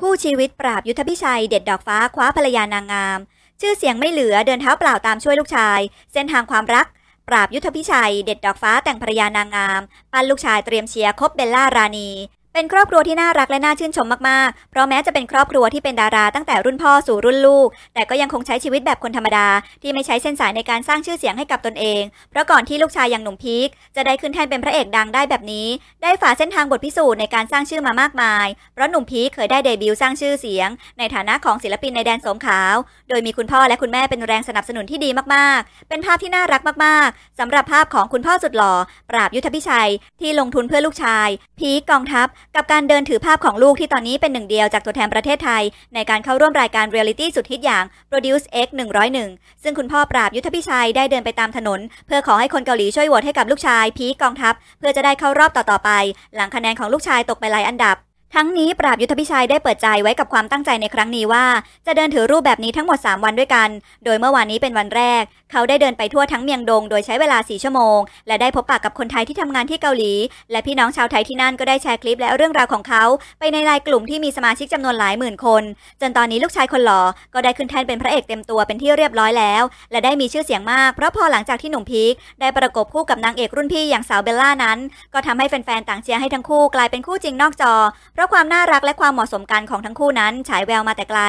คู่ชีวิตปราบ ยุทธพิชัยเด็ดดอกฟ้าคว้าภรรยานางงาม ชื่อเสียงไม่เหลือเดินเท้าเปล่าตามช่วยลูกชาย เส้นทางความรัก ปราบ ยุทธพิชัยเด็ดดอกฟ้าแต่งภรรยานางงาม ปั้นลูกชายเตรียมเชียร์คบ เบลล่า ราณีเป็นครอบครัวที่น่ารักและน่าชื่นชมมากๆ เพราะแม้จะเป็นครอบครัวที่เป็นดาราตั้งแต่รุ่นพ่อสู่รุ่นลูก แต่ก็ยังคงใช้ชีวิตแบบคนธรรมดา ที่ไม่ใช้เส้นสายในการสร้างชื่อเสียงให้กับตนเอง เพราะก่อนที่ลูกชายอย่างหนุ่มพีคจะได้ขึ้นแท่นเป็นพระเอกดังได้แบบนี้ ได้ฝ่าเส้นทางบทพิสูจน์ในการสร้างชื่อมามากมาย เพราะหนุ่มพีคเคยได้เดบิวต์สร้างชื่อเสียง ในฐานะของศิลปินในแดนสมขาว โดยมีคุณพ่อและคุณแม่เป็นแรงสนับสนุนที่ดีมากๆ เป็นภาพที่น่ารักมากๆ สำหรับภาพของคุณพ่อสุดหล่อ ปราบยุทธพิชัยที่ลงทุนเพื่อลูกชายพีคกองทัพกับการเดินถือภาพของลูกที่ตอนนี้เป็นหนึ่งเดียวจากตัวแทนประเทศไทย ในการเข้าร่วมรายการเรียลิตี้สุดฮิตอย่าง Produce X 101ซึ่งคุณพ่อปราบยุทธพิชัยได้เดินไปตามถนน เพื่อขอให้คนเกาหลีช่วยโหวตให้กับลูกชายพีกองทัพเพื่อจะได้เข้ารอบต่อ ๆ ไป หลังคะแนนของลูกชายตกไปหลายอันดับทั้งนี้ปราบยุทธพิชัยได้เปิดใจไว้กับความตั้งใจในครั้งนี้ว่า จะเดินถือรูปแบบนี้ทั้งหมด 3 วันด้วยกัน โดยเมื่อวานนี้เป็นวันแรก เขาได้เดินไปทั่วทั้งเมียงดงโดยใช้เวลา4ชั่วโมงและได้พบปะกับคนไทยที่ทำงานที่เกาหลี และพี่น้องชาวไทยที่นั่นก็ได้แชร์คลิปและเรื่องราวของเขา ไปในไลน์กลุ่มที่มีสมาชิกจำนวนหลายหมื่นคน จนตอนนี้ลูกชายคนหล่อก็ได้ขึ้นแทนเป็นพระเอกเต็มตัวเป็นที่เรียบร้อยแล้ว และได้มีชื่อเสียงมากเพราะพอหลังจากที่หนุ่มพีคได้ประกบคู่กับนางเอกรุ่นพี่อย่างสาวเบลล่านั้น ก็ทำให้แฟนๆต่างเชียร์ให้ทั้งคู่กลายเป็นคู่จริงนอกจอเพราราะความน่ารักและความเหมาะสมกันของทั้งคู่นั้น ฉายแววมาแต่ไกล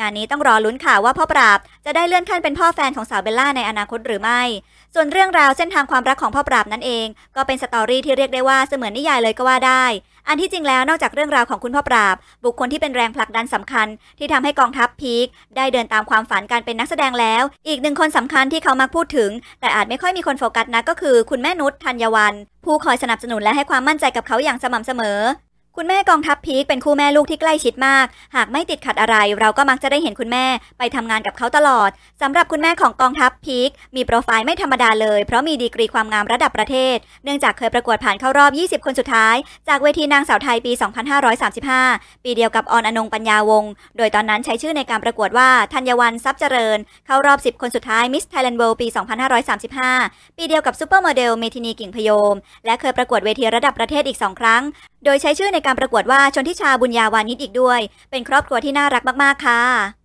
งานนี้ต้องรอลุ้นค่ะว่าพ่อปราบจะได้เลื่อนขั้นเป็นพ่อแฟนของสาวเบลล่าในอนาคตหรือไม่ ส่วนเรื่องราวเส้นทางความรักของพ่อปราบนั่นเอง ก็เป็นสตอรี่ที่เรียกได้ว่าเสมือนนิยายเลยก็ว่าได้ อันที่จริงแล้วนอกจากเรื่องราวของคุณพ่อปราบ บุคคลที่เป็นแรงผลักดันสำคัญ ที่ทำให้กองทัพพีคได้เดินตามความฝันการเป็นนักแสดงแล้ว อีกหนึ่งคนสำคัญที่เขามักพูดถึง แต่อาจไม่ค่อยมีคนโฟกัสนะก็คือคุณแม่นุชธัญวันผู้คอยสนับสนุนและให้ความมั่นใจกับเขาอย่างสม่าเสมอคุณแม่กองทัพพีคเป็นคู่แม่ลูกที่ใกล้ชิดมาก หากไม่ติดขัดอะไร เราก็มักจะได้เห็นคุณแม่ไปทำงานกับเขาตลอด สำหรับคุณแม่ของกองทัพพีคมีโปรไฟล์ไม่ธรรมดาเลย เพราะมีดีกรีความงามระดับประเทศ เนื่องจากเคยประกวดผ่านเข้ารอบ 20 คนสุดท้าย จากเวทีนางสาวไทยปี 2535 ปีเดียวกับออนอนงปัญญาวงศ์โดยตอนนั้นใช้ชื่อในการประกวดว่าธัญวันทรัพย์เจริญเข้ารอบ 10คนสุดท้ายมิสไทยแลนด์เวิลด์ปี2535 ปีเดียวกับซูเปอร์โมเดลเมทินีกิ่งพยมและเคยประกวดเวทีระดับประเทศอีก2ครั้งโดยใช้ชื่อในการประกวดว่าชนทิชาบุญญาวานิชอีกด้วย เป็นครอบครัวที่น่ารักมาก ๆ ค่ะ